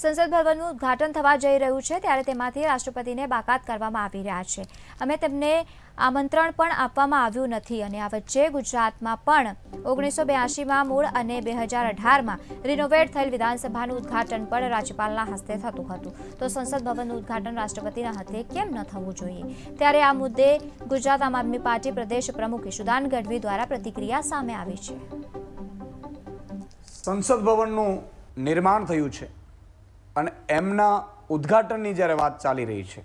સંસદ ભવનનું ઉદ્ઘાટન થવા જઈ રહ્યું છે ત્યારે તેમાંથી રાષ્ટ્રપતિને બાકાત કરવામાં આવી રહ્યા છે અમે તેમને આમંત્રણ પણ આપવામાં આવ્યું નથી અને આ વચ્ચે ગુજરાતમાં પણ ઓગણીસો બ્યાસીમાં મૂળ અને બે હજાર અઢારમાં રિનોવેટ થયેલ વિધાનસભાનું ઉદઘાટન પણ રાજ્યપાલના હસ્તે થતું હતું તો સંસદ ભવનનું ઉદ્ઘાટન રાષ્ટ્રપતિના હસ્તે કેમ ન થવું જોઈએ ત્યારે આ મુદ્દે ગુજરાત આમ આદમી પાર્ટી પ્રદેશ પ્રમુખ ઈશુદાન ગઢવી દ્વારા પ્રતિક્રિયા સામે આવી છે સંસદ ભવનનું નિર્માણ થયું છે અને એમના ઉદ્ઘાટનની જ્યારે વાત ચાલી રહી છે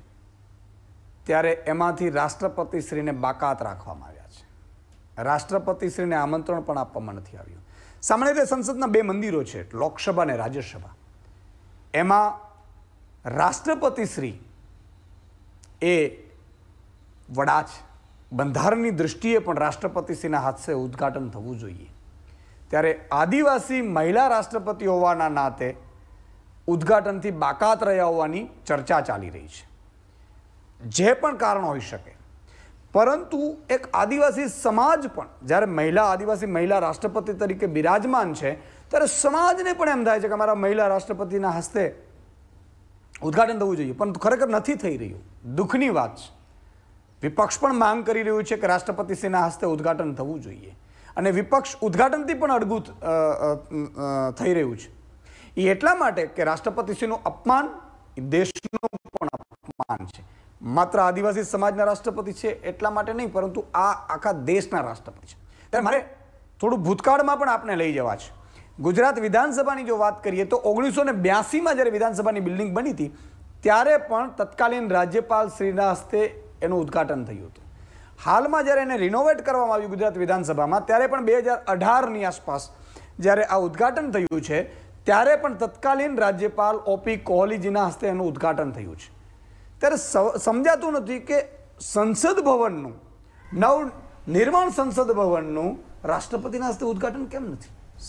ત્યારે એમાંથી રાષ્ટ્રપતિશ્રીને બાકાત રાખવામાં આવ્યા છે રાષ્ટ્રપતિશ્રીને આમંત્રણ પણ આપવામાં નથી આવ્યું સામાન્ય રીતે સંસદના બે મંદિરો છે લોકસભા અને રાજ્યસભા એમાં રાષ્ટ્રપતિશ્રી એ વડા છે બંધારણની દ્રષ્ટિએ પણ રાષ્ટ્રપતિશ્રીના હાથે ઉદ્ઘાટન થવું જોઈએ ત્યારે આદિવાસી મહિલા રાષ્ટ્રપતિ હોવાના નાતે ઉદ્ઘાટનથી બાકાત રહ્યા હોવાની ચર્ચા ચાલી રહી છે જે પણ કારણ હોઈ શકે પરંતુ એક આદિવાસી સમાજ પણ જ્યારે મહિલા આદિવાસી મહિલા રાષ્ટ્રપતિ તરીકે બિરાજમાન છે ત્યારે સમાજને પણ એમ થાય છે કે અમારા મહિલા રાષ્ટ્રપતિના હસ્તે ઉદ્ઘાટન થવું જોઈએ પણ ખરેખર નથી થઈ રહ્યું દુઃખની વાત છે વિપક્ષ પણ માંગ કરી રહ્યું છે કે રાષ્ટ્રપતિશ્રીના હસ્તે ઉદ્ઘાટન થવું જોઈએ અને વિપક્ષ ઉદ્ઘાટનથી પણ અડગું થઈ રહ્યું છે એ એટલા માટે કે રાષ્ટ્રપતિશ્રીનું અપમાન દેશનું પણ અપમાન છે માત્ર આદિવાસી સમાજના રાષ્ટ્રપતિ છે એટલા માટે નહીં પરંતુ આ આખા દેશના રાષ્ટ્રપતિ છે ત્યારે મારે થોડું ભૂતકાળમાં પણ આપણે લઈ જવા છે ગુજરાત વિધાનસભાની જો વાત કરીએ તો ઓગણીસો ને બ્યાસીમાં જ્યારે વિધાનસભાની બિલ્ડિંગ બની હતી ત્યારે પણ તત્કાલીન રાજ્યપાલ શ્રીના હસ્તે એનું ઉદ્ઘાટન થયું હતું હાલમાં જ્યારે એને રિનોવેટ કરવામાં આવ્યું ગુજરાત વિધાનસભામાં ત્યારે પણ બે હજાર અઢારની આસપાસ જ્યારે આ ઉદ્ઘાટન થયું છે ત્યારે પણ તત્કાલીન રાજ્યપાલ ઓપી કોહલીજીના હસ્તે એનું ઉદ્ઘાટન થયું છે ત્યારે સમજાતું નથી કે સંસદ ભવનનું નવ નિર્માણ સંસદ ભવનનું રાષ્ટ્રપતિના હસ્તે ઉદઘાટન કેમ નથી